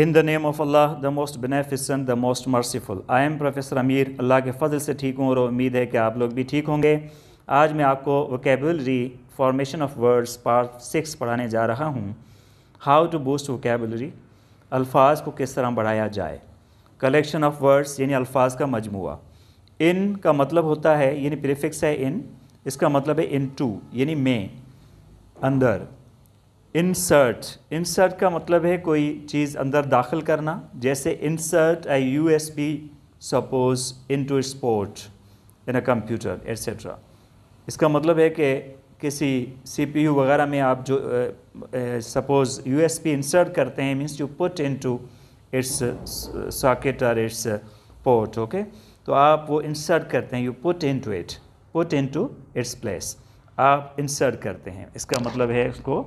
In the name of Allah the most beneficent the most merciful I am professor Amir Allah के फजल से ठीक हूँ और उम्मीद है कि आप लोग भी ठीक होंगे आज मैं आपको vocabulary formation of words part six पढ़ाने जा रहा हूँ हाउ टू बूस्ट वोकेबलरी अल्फाज को किस तरह बढ़ाया जाए कलेक्शन ऑफ वर्ड्स यानी अल्फाज का मजमू इन का मतलब होता है यानी प्रिफिक्स है इन इसका मतलब है इन टू यानी मे अंदर इंसर्ट इंसर्ट का मतलब है कोई चीज़ अंदर दाखिल करना जैसे insert I U S B suppose into sport in a computer etcetera इसका मतलब है कि किसी यू वगैरह में आप जो suppose U S P insert करते हैं means you put into its socket और इट्स पोर्ट ओके तो आप वो इंसर्ट करते हैं you put into it put into its place आप इंसर्ट करते हैं इसका मतलब है उसको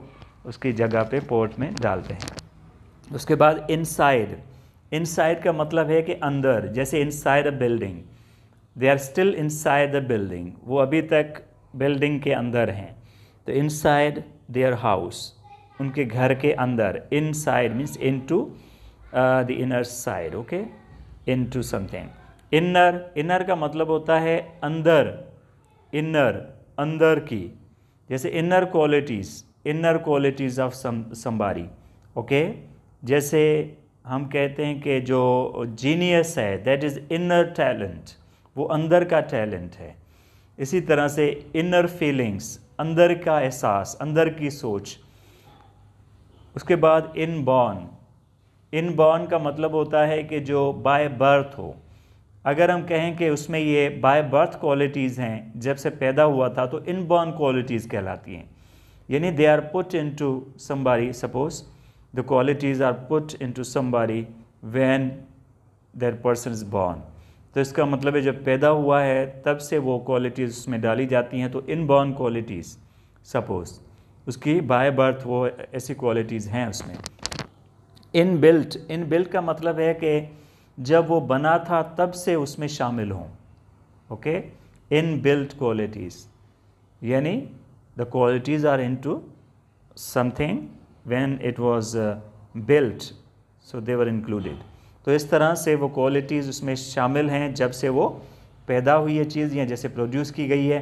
उसकी जगह पे पोर्ट में डालते हैं उसके बाद इनसाइड इनसाइड का मतलब है कि अंदर जैसे inside a building they are still inside the building वो अभी तक बिल्डिंग के अंदर हैं तो इनसाइड देयर हाउस उनके घर के अंदर inside means into the inner side okay into something inner inner का मतलब होता है अंदर इनर अंदर की जैसे inner qualities inner qualities of somebody okay जैसे हम कहते हैं कि जो जीनियस है दैट इज़ इनर टैलेंट वो अंदर का टैलेंट है इसी तरह से इनर फीलिंग्स अंदर का एहसास अंदर की सोच उसके बाद इन बॉर्न इन बॉर्न का मतलब होता है कि जो बाय बर्थ हो अगर हम कहें कि उसमें ये बाय बर्थ क्वालिटीज़ हैं जब से पैदा हुआ था तो इन बॉर्न क्वालिटीज़ कहलाती हैं यानी they are put somebody suppose the qualities are put into somebody when their person is born तो इसका मतलब है जब पैदा हुआ है तब से वो क्वालिटीज़ उसमें डाली जाती हैं तो इन बॉर्न क्वालिटीज़ सपोज उसकी बाय बर्थ वो ऐसी क्वालिटीज़ हैं उसमें इन बिल्ट इन बिल्ट का मतलब है कि जब वो बना था तब से उसमें शामिल हों ओके इन बिल्ट क्वालिटीज़ यानी the qualities are into something when it was uh, built so they were included तो इस तरह से वो क्वालिटीज़ उसमें शामिल हैं जब से वो पैदा हुई है चीज़ या जैसे प्रोड्यूस की गई है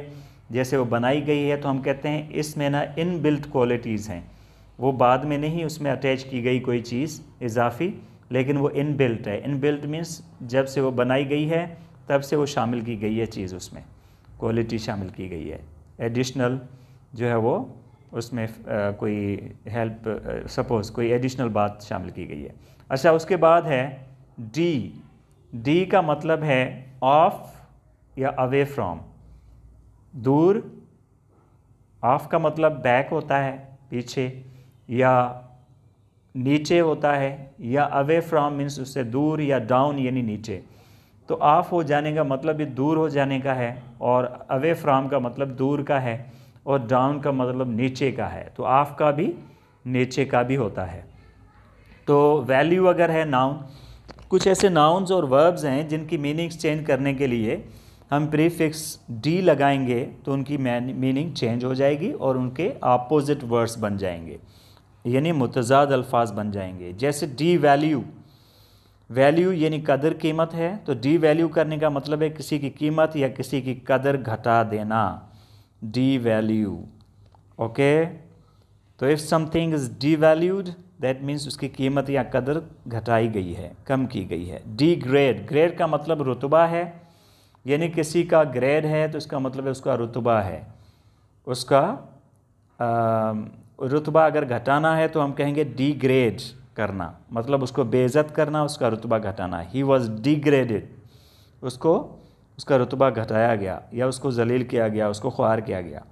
जैसे वो बनाई गई है तो हम कहते हैं इसमें ना इन बिल्ट क्वालिटीज़ हैं वो बाद में नहीं उसमें अटैच की गई कोई चीज़ इजाफी लेकिन वो इन बिल्ट है इन बिल्ट मीन्स जब से वो बनाई गई है तब से वो शामिल की गई है चीज़ उसमें क्वालिटी शामिल की गई है एडिशनल जो है वो उसमें कोई हेल्प सपोज़ कोई एडिशनल बात शामिल की गई है अच्छा उसके बाद है डी डी का मतलब है ऑफ या अवे फ्रॉम दूर ऑफ का मतलब बैक होता है पीछे या नीचे होता है या अवे फ्रॉम मीन्स उससे दूर या डाउन यानी नीचे तो ऑफ हो जाने का मतलब भी दूर हो जाने का है और अवे फ्रॉम का मतलब दूर का है और डाउन का मतलब नीचे का है तो आफ का भी नीचे का भी होता है तो वैल्यू अगर है नाउन कुछ ऐसे नाउन्स और वर्ब्स हैं जिनकी मीनिंग्स चेंज करने के लिए हम प्रीफिक्स डी लगाएंगे तो उनकी मीनिंग चेंज हो जाएगी और उनके अपोजिट वर्ड्स बन जाएंगे यानी मुतजाद अल्फाज बन जाएंगे जैसे डी वैल्यू वैल्यू यानी कदर कीमत है तो डी वैल्यू करने का मतलब है किसी की कीमत या किसी की कदर घटा देना डी वैल्यू ओके तो if something is devalued that means उसकी कीमत या कदर घटाई गई है कम की गई है डी ग्रेड ग्रेड का मतलब रुतबा है यानी किसी का ग्रेड है तो इसका मतलब है उसका रुतबा है उसका रुतबा अगर घटाना है तो हम कहेंगे डी ग्रेड करना मतलब उसको बेज़त करना उसका रुतबा घटाना ही वॉज़ डिग्रेडेड उसको उसका रुतबा घटाया गया या उसको जलील किया गया उसको ख्वार किया गया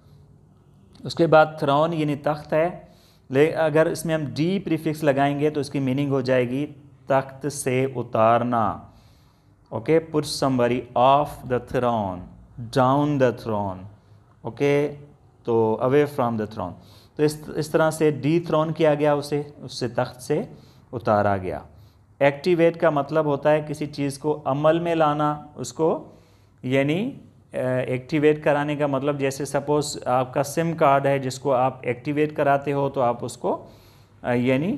उसके बाद थ्रोन यानी तख्त है ले अगर इसमें हम डी प्रीफिक्स लगाएंगे तो इसकी मीनिंग हो जाएगी तख्त से उतारना okay put somebody off the throne down the throne okay तो अवे फ्रॉम द थ्रोन तो इस इस तरह से डी थ्रॉन किया गया उसे उससे तख्त से उतारा गया एक्टिवेट का मतलब होता है किसी चीज़ को अमल में लाना उसको यानी एक्टिवेट कराने का मतलब जैसे सपोज़ आपका सिम कार्ड है जिसको आप एक्टिवेट कराते हो तो आप उसको यानी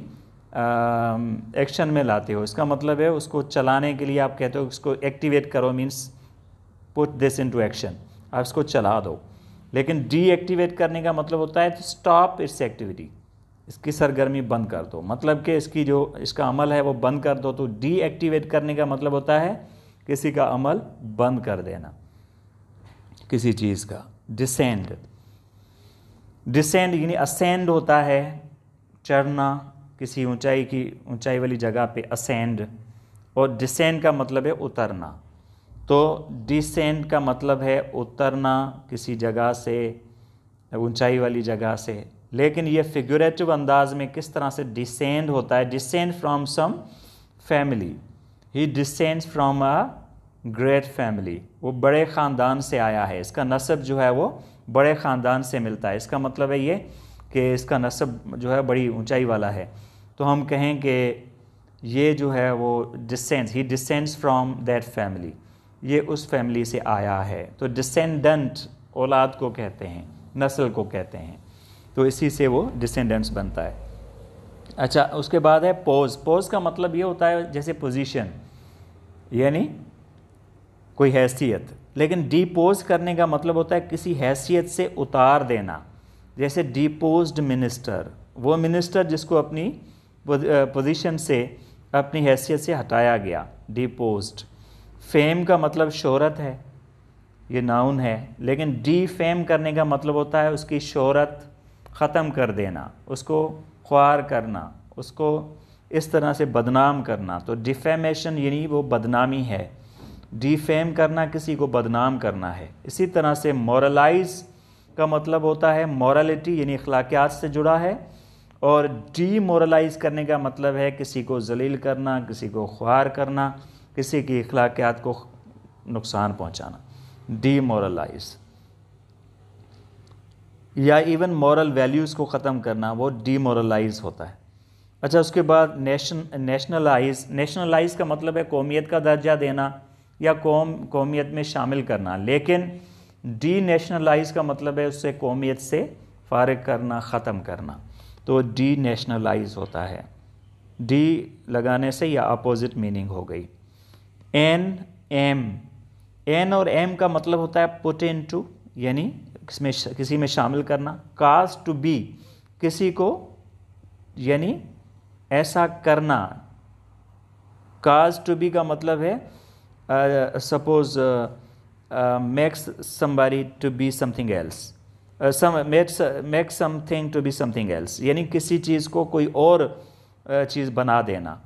एक्शन में लाते हो इसका मतलब है उसको चलाने के लिए आप कहते हो इसको एक्टिवेट करो means put this into action आप इसको चला दो लेकिन डीएक्टिवेट करने का मतलब होता है स्टॉप इट्स एक्टिविटी इसकी सरगर्मी बंद कर दो मतलब कि इसकी जो इसका अमल है वो बंद कर दो तो डीएक्टिवेट करने का मतलब होता है किसी का अमल बंद कर देना किसी चीज़ का डिसेंड डिसेंड यानी असेंड होता है चढ़ना किसी ऊंचाई की ऊंचाई वाली जगह पे असेंड और डिसेंड का मतलब है उतरना तो डिसेंड का मतलब है उतरना किसी जगह से ऊंचाई वाली जगह से लेकिन ये फिगरेटिव अंदाज में किस तरह से डिसेंड होता है descend from some family he descends from a great family वो बड़े ख़ानदान से आया है इसका नसब जो है वो बड़े ख़ानदान से मिलता है इसका मतलब है ये कि इसका नस्ब जो है बड़ी ऊंचाई वाला है तो हम कहें कि ये जो है वो descends he descends from that family ये उस फैमिली से आया है तो डिसेंडेंट औलाद को कहते हैं नस्ल को कहते हैं तो इसी से वो डिसेंडेंट्स बनता है अच्छा उसके बाद है पोज पोज का मतलब ये होता है जैसे पोजीशन यानी कोई हैसियत लेकिन डिपोज करने का मतलब होता है किसी हैसियत से उतार देना जैसे डिपोज्ड मिनिस्टर वो मिनिस्टर जिसको अपनी पोजीशन से अपनी हैसियत से हटाया गया डिपोज्ड फेम का मतलब शोहरत है ये नाउन है लेकिन डी फेम करने का मतलब होता है उसकी शोहरत ख़त्म कर देना उसको ख्वार करना उसको इस तरह से बदनाम करना तो डिफेमेशन यानी वो बदनामी है डिफेम करना किसी को बदनाम करना है इसी तरह से मॉरलाइज का मतलब होता है मॉरलिटी यानी अखलाकियात से जुड़ा है और डीमोरलाइज करने का मतलब है किसी को जलील करना किसी को ख्वार करना किसी की अखलाकियात को नुकसान पहुंचाना डीमोरलाइज या इवन मॉरल वैल्यूज़ को ख़त्म करना वो डीमोरलाइज होता है अच्छा उसके बाद नेशन नेशनलाइज नेशनलाइज का मतलब है कौमियत का दर्जा देना या कौम कौमियत में शामिल करना लेकिन डी नेशनलाइज का मतलब है उससे कौमियत से फ़ारग करना ख़त्म करना तो डी नेशनलाइज होता है डी लगाने से या अपोज़िट मीनिंग हो गई एन एम एन और एम का मतलब होता है पुट इन टू यानी इसमें किसी में शामिल करना कास्ट टू बी किसी को यानी ऐसा करना काज टू बी का मतलब है suppose makes somebody to be something else make something to be something else यानी किसी चीज़ को कोई और चीज़ बना देना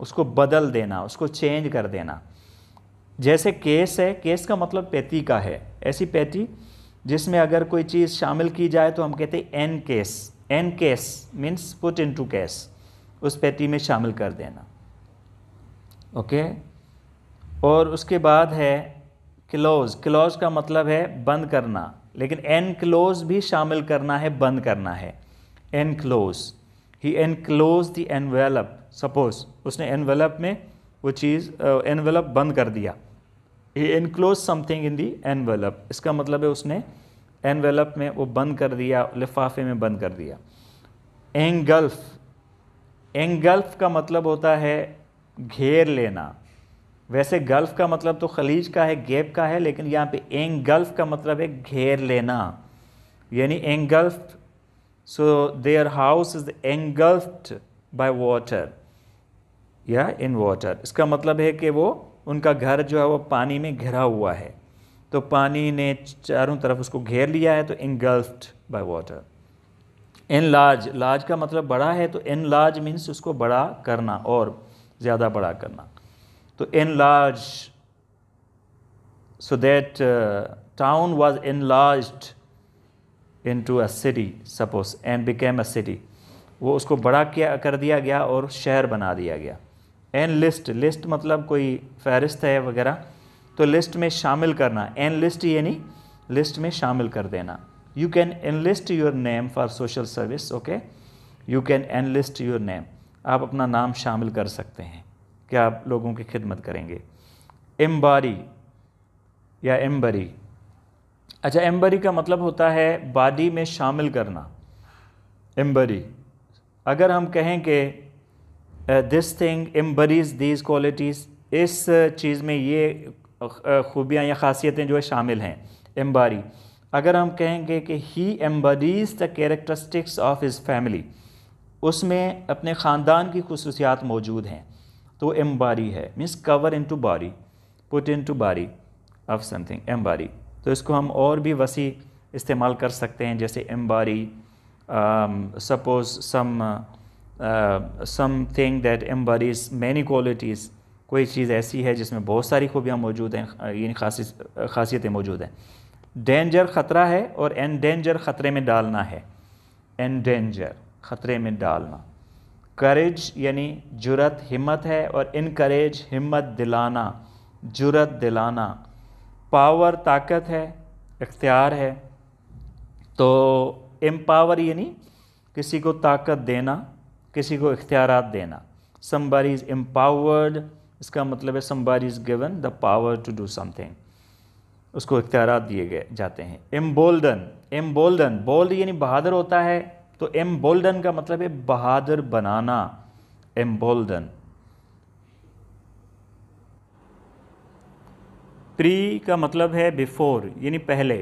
उसको बदल देना उसको चेंज कर देना जैसे केस है केस का मतलब पैती का है ऐसी पैती जिसमें अगर कोई चीज़ शामिल की जाए तो हम कहते हैं encase encase means put into case उस पैटी में शामिल कर देना ओके और उसके बाद है क्लोज क्लोज का मतलब है बंद करना लेकिन एन क्लोज भी शामिल करना है बंद करना है enclose he enclose the envelope suppose उसने एनवेलप में वो चीज़ एनवेलप बंद कर दिया he close something in the envelope इसका मतलब है उसने एनवेलप में वो बंद कर दिया लिफाफे में बंद कर दिया एंगल्फ एंगल्फ का मतलब होता है घेर लेना वैसे गल्फ का मतलब तो खलीज का है गैप का है लेकिन यहाँ पे एंगल्फ का मतलब है घेर लेना यानी engulf so their house is engulfed by water या इन वाटर इसका मतलब है कि वो उनका घर जो है वो पानी में घिरा हुआ है तो पानी ने चारों तरफ उसको घेर लिया है तो engulfed by water enlarge enlarge का मतलब बड़ा है तो एन लार्ज मीन्स उसको बड़ा करना और ज़्यादा बड़ा करना तो enlarge so that town was enlarge into a city suppose and became a city वो उसको बड़ा किया कर दिया गया और शहर बना दिया गया एन लिस्ट लिस्ट मतलब कोई फहरिस्त है वगैरह तो लिस्ट में शामिल करना एन लिस्ट यानी लिस्ट में शामिल कर देना you can enlist your name for social service okay you can enlist your name आप अपना नाम शामिल कर सकते हैं क्या आप लोगों की खिदमत करेंगे एम्बारी या एम्बरी अच्छा एम्बरी का मतलब होता है बाडी में शामिल करना एम्बरी अगर हम कहें कि this thing embodies these qualities इस चीज़ में ये uh, uh, खूबियाँ या खासियतें जो है शामिल हैं एम्बारी अगर हम कहेंगे कि he embodies the characteristics of his family उसमें अपने ख़ानदान की खसूसियात मौजूद हैं तो एम्बारी है means cover into body put into body of something embody तो इसको हम और भी वसी इस्तेमाल कर सकते हैं जैसे embody suppose some something that embodies many qualities कोई चीज़ ऐसी है जिसमें बहुत सारी खूबियाँ मौजूद हैं यानी खासी खासियतें मौजूद हैं डेंजर ख़तरा है और एन डेंजर ख़तरे में डालना है एन डेंजर ख़तरे में डालना करेज यानी जुरत हिम्मत है और इन करेज हिम्मत दिलाना जुरत दिलाना पावर ताकत है इख्तियार है तो एम्पावर यानी किसी को ताकत देना किसी को इख्तियार देना somebody इज़ एम्पावर्ड इसका मतलब है somebody is given the power to do something उसको इख्तियार दिए गए जाते हैं एम एम बोल्डन बोल्ड यानी बहादुर होता है तो एम बोल्डन का मतलब है बहादुर बनाना एम बोल्डन प्री का मतलब है बिफोर यानी पहले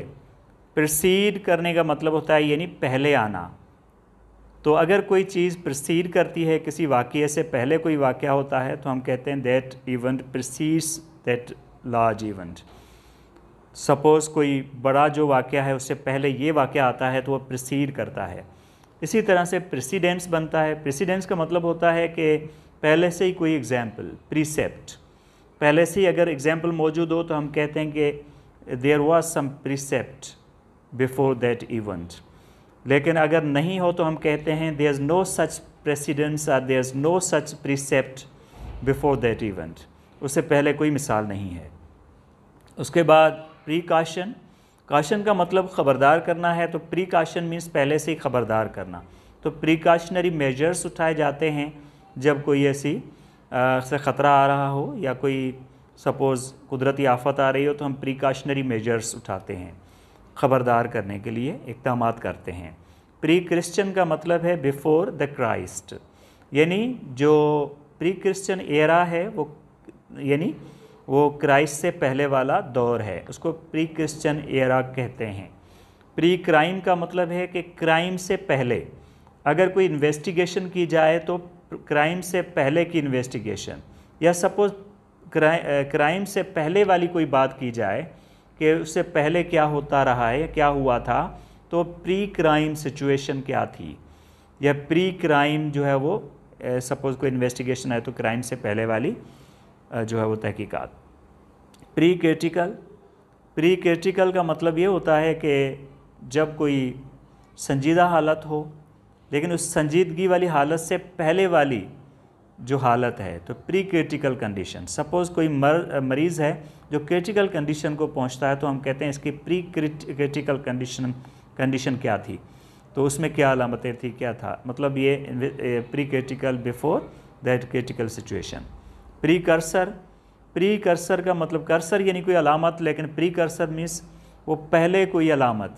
प्रसीड करने का मतलब होता है यानी पहले आना तो अगर कोई चीज़ प्रसीड करती है किसी वाक्य से पहले कोई वाक्य होता है तो हम कहते हैं that event precedes that large event suppose कोई बड़ा जो वाक़ है उससे पहले ये वाक़ आता है तो वह प्रसीड करता है इसी तरह से प्रेसिडेंस बनता है प्रेसिडेंस का मतलब होता है कि पहले से ही कोई एग्ज़ाम्पल प्रीसेप्ट पहले से ही अगर एग्ज़ाम्पल मौजूद हो तो हम कहते हैं कि there was some precept before that event लेकिन अगर नहीं हो तो हम कहते हैं there is no such precedents or there is no such precept before that event उससे पहले कोई मिसाल नहीं है उसके बाद प्रीकाशन काशन का मतलब ख़बरदार करना है तो प्रीकाशन मीन्स पहले से ही ख़बरदार करना तो प्रीकाशनरी मेजर्स उठाए जाते हैं जब कोई ऐसी से ख़तरा आ रहा हो या कोई सपोज़ कुदरती आफत आ रही हो तो हम प्रीकाशनरी मेजर्स उठाते हैं ख़बरदार करने के लिए इकदाम करते हैं प्री क्रिश्चन का मतलब है बिफोर द क्राइस्ट यानी जो प्री क्रिश्चन एरा है वो यानी वो क्राइस्ट से पहले वाला दौर है उसको प्री क्रिश्चियन एरा कहते हैं प्री क्राइम का मतलब है कि क्राइम से पहले अगर कोई इन्वेस्टिगेशन की जाए तो क्राइम से पहले की इन्वेस्टिगेशन या सपोज क्राइम से पहले वाली कोई बात की जाए कि उससे पहले क्या होता रहा है क्या हुआ था तो प्री क्राइम सिचुएशन क्या थी या प्री क्राइम जो है वो सपोज़ कोई इन्वेस्टिगेशन है तो क्राइम से पहले वाली जो है वो तहकीकात प्री क्रिटिकल प्री क्रिटिकल का मतलब ये होता है कि जब कोई संजीदा हालत हो लेकिन उस संजीदगी वाली हालत से पहले वाली जो हालत है तो प्री क्रिटिकल कंडीशन सपोज़ कोई मर मरीज़ है जो क्रिटिकल कंडीशन को पहुंचता है तो हम कहते हैं इसकी प्री क्रिटिकल कंडीशन कंडीशन क्या थी तो उसमें क्या अलामतें थी क्या था मतलब ये precritical before that critical situation precursor precursor का मतलब कर्सर यानी कोई अलामत लेकिन प्री कर्सर मीन्स वो पहले कोई अलामत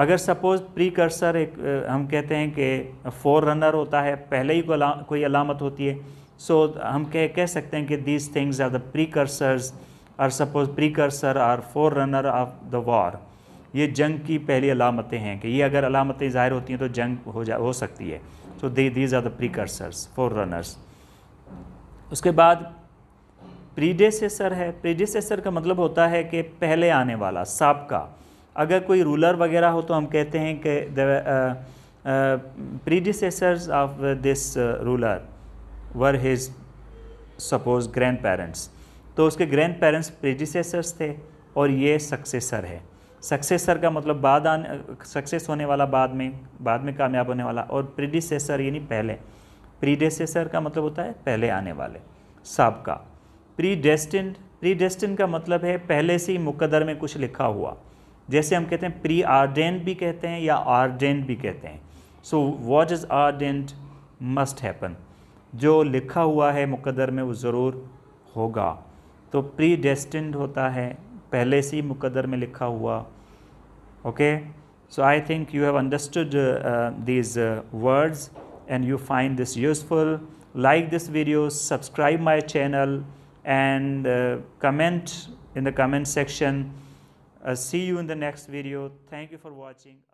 अगर सपोज़ प्री कर्सर एक हम कहते हैं कि फोर रनर होता है पहले ही को कोई अलामत होती है सो so, हम कह कह सकते हैं कि these things are the precursors are suppose precursor are forerunner of the war ये जंग की पहली अलामतें हैं कि ये अगर अलामतें ज़ाहिर होती हैं तो जंग हो जा हो सकती है so they these are the precursors forerunners उसके बाद प्रीडेसेसर है प्रीडेसेसर का मतलब होता है कि पहले आने वाला का अगर कोई रूलर वगैरह हो तो हम कहते हैं कि the of this ruler were his suppose grandparents तो उसके ग्रैंड पेरेंट्स प्रीडिसेसर्स थे और ये सक्सेसर है सक्सेसर का मतलब बाद आने सक्सेस होने वाला बाद में बाद में कामयाब होने वाला और प्रीडिसेसर यानी पहले प्रीडेसेसर का मतलब होता है पहले आने वाले सबका प्रीडेस्टिन प्रीडेस्टिन का मतलब है पहले से ही मुकदर में कुछ लिखा हुआ जैसे हम कहते हैं प्री आर्डेंट भी कहते हैं या आर्डेंट भी कहते हैं so what is ordained must happen जो लिखा हुआ है मुकदर में वो ज़रूर होगा तो प्री डेस्टिन होता है पहले से ही मुकदर में लिखा हुआ okay so I think you have understood these words and you find this useful, like this video, subscribe my channel and uh, comment in the comment section. Uh, see you in the next video. Thank you for watching.